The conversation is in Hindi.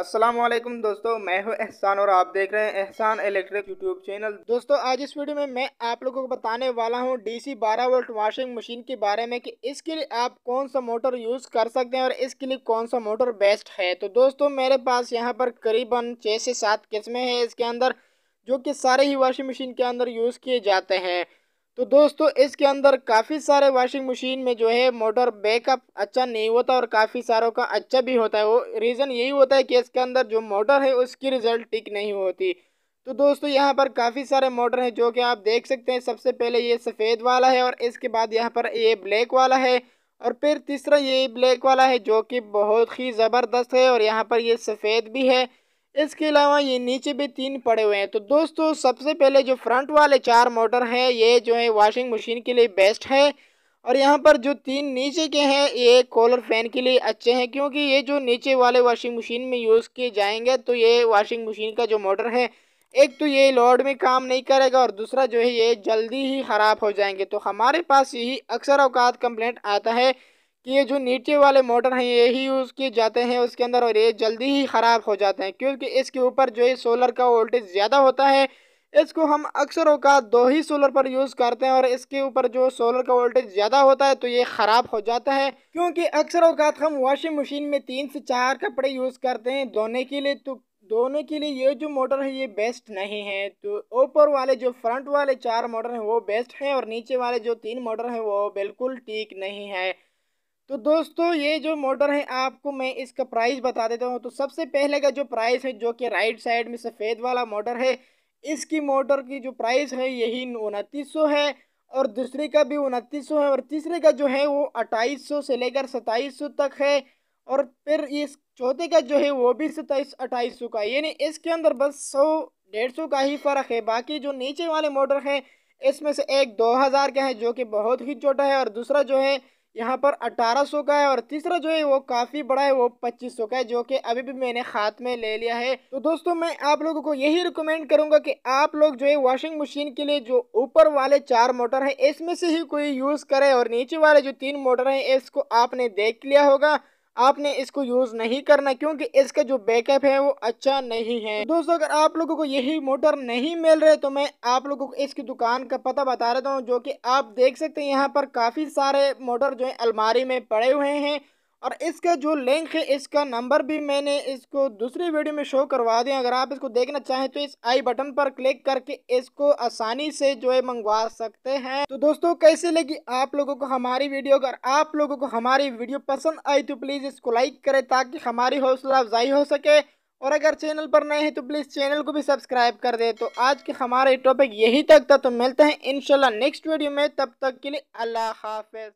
अस्सलाम वालेकुम दोस्तों मैं हूं एहसान और आप देख रहे हैं एहसान इलेक्ट्रिक यूट्यूब चैनल दोस्तों आज इस वीडियो में मैं आप लोगों को बताने वाला हूं डीसी 12 वोल्ट वॉशिंग मशीन के बारे में कि इसके लिए आप कौन सा मोटर यूज़ कर सकते हैं और इसके लिए कौन सा मोटर बेस्ट है तो दोस्तों मेरे पास यहाँ पर करीबन छः से सात किस्में हैं इसके अंदर जो कि सारे ही वॉशिंग मशीन के अंदर यूज़ किए जाते हैं तो दोस्तों इसके अंदर काफ़ी सारे वॉशिंग मशीन में जो है मोटर बैकअप अच्छा नहीं होता और काफ़ी सारों का अच्छा भी होता है वो रीज़न यही होता है कि इसके अंदर जो मोटर है उसकी रिज़ल्ट ठीक नहीं होती तो दोस्तों यहाँ पर काफ़ी सारे मोटर हैं जो कि आप देख सकते हैं सबसे पहले ये सफ़ेद वाला है और इसके बाद यहाँ पर ये ब्लैक वाला है और फिर तीसरा ये ब्लैक वाला है जो कि बहुत ही ज़बरदस्त है और यहाँ पर ये सफ़ेद भी है इसके अलावा ये नीचे भी तीन पड़े हुए हैं तो दोस्तों सबसे पहले जो फ्रंट वाले चार मोटर हैं ये जो है वॉशिंग मशीन के लिए बेस्ट है और यहाँ पर जो तीन नीचे के हैं ये कॉलर फैन के लिए अच्छे हैं क्योंकि ये जो नीचे वाले वॉशिंग मशीन में यूज़ किए जाएंगे तो ये वॉशिंग मशीन का जो मोटर है एक तो ये लोड में काम नहीं करेगा और दूसरा जो है ये जल्दी ही ख़राब हो जाएंगे तो हमारे पास यही अक्सर अवकात कंप्लेंट आता है कि ये जो नीचे वाले मोटर हैं ही यूज़ किए जाते हैं उसके अंदर और ये जल्दी ही ख़राब हो जाते हैं क्योंकि इसके ऊपर जो है सोलर का वोल्टेज ज़्यादा होता है इसको हम अक्सर अवकात दो ही सोलर पर यूज़ करते हैं और इसके ऊपर जो सोलर का वोल्टेज ज़्यादा होता है तो ये ख़राब हो जाता है क्योंकि अक्सर अवकात हम वॉशिंग मशीन में तीन से चार कपड़े यूज़ करते हैं धोने के लिए तो धोने के लिए ये जो मोटर है ये बेस्ट नहीं है तो ऊपर वाले जो फ्रंट वाले चार मोटर हैं वो बेस्ट हैं और नीचे वाले जो तीन मोटर हैं वो बिल्कुल ठीक नहीं है तो दोस्तों ये जो मोटर है आपको मैं इसका प्राइस बता देता हूँ तो सबसे पहले का जो प्राइस है जो कि राइट साइड में सफ़ेद वाला मोटर है इसकी मोटर की जो प्राइस है यही उनतीस है और दूसरे का भी उनतीस है और तीसरे का जो है वो अट्ठाईस से लेकर सताईस तक है और फिर इस चौथे का जो है वो भी सताईस अट्ठाईस का यानी इसके अंदर बस सौ डेढ़ सौ का ही फ़र्क है बाकी जो नीचे वाले मोटर हैं इसमें से एक दो हज़ार का है जो कि बहुत ही छोटा है और दूसरा जो है यहाँ पर 1800 का है और तीसरा जो है वो काफ़ी बड़ा है वो 2500 का है जो कि अभी भी मैंने हाथ में ले लिया है तो दोस्तों मैं आप लोगों को यही रिकमेंड करूंगा कि आप लोग जो है वॉशिंग मशीन के लिए जो ऊपर वाले चार मोटर है इसमें से ही कोई यूज़ करे और नीचे वाले जो तीन मोटर है इसको आपने देख लिया होगा आपने इसको यूज़ नहीं करना क्योंकि इसका जो बैकअप है वो अच्छा नहीं है दोस्तों अगर आप लोगों को यही मोटर नहीं मिल रहे तो मैं आप लोगों को इसकी दुकान का पता बता देता हूँ जो कि आप देख सकते हैं यहाँ पर काफ़ी सारे मोटर जो है अलमारी में पड़े हुए हैं और इसका जो लिंक है इसका नंबर भी मैंने इसको दूसरी वीडियो में शो करवा दिया अगर आप इसको देखना चाहें तो इस आई बटन पर क्लिक करके इसको आसानी से जो है मंगवा सकते हैं तो दोस्तों कैसे लगी आप लोगों को हमारी वीडियो अगर आप लोगों को हमारी वीडियो पसंद आई तो प्लीज़ इसको लाइक करें ताकि हमारी हौसला अफजाई हो सके और अगर चैनल पर नए हैं तो प्लीज़ चैनल को भी सब्सक्राइब कर दे तो आज के हमारे टॉपिक यही तक था तो मिलते हैं इनशाला नेक्स्ट वीडियो में तब तक के लिए अल्लाह हाफिज़